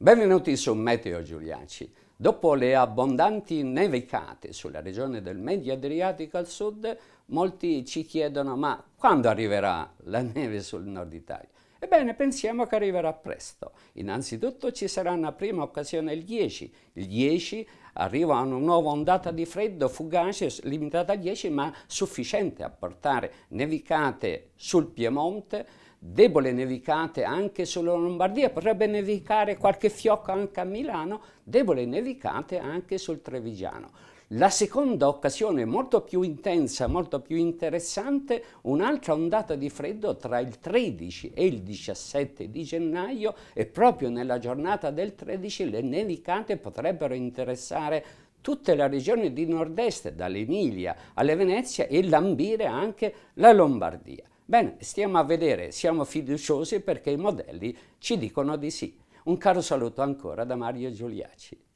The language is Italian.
Benvenuti su Meteo Giuliaci. Dopo le abbondanti nevicate sulla regione del Medio Adriatico al sud, molti ci chiedono ma quando arriverà la neve sul nord Italia? Ebbene, pensiamo che arriverà presto. Innanzitutto ci sarà una prima occasione il 10. Il 10 arriva una nuova ondata di freddo fugace, limitata a 10, ma sufficiente a portare nevicate sul Piemonte, debole nevicate anche sulla Lombardia, potrebbe nevicare qualche fiocco anche a Milano, debole nevicate anche sul Trevigiano. La seconda occasione, molto più intensa, molto più interessante, un'altra ondata di freddo tra il 13 e il 17 di gennaio e proprio nella giornata del 13 le nevicate potrebbero interessare tutte le regioni di nord-est, dall'Emilia alle Venezia e lambire anche la Lombardia. Bene, stiamo a vedere, siamo fiduciosi perché i modelli ci dicono di sì. Un caro saluto ancora da Mario Giuliaci.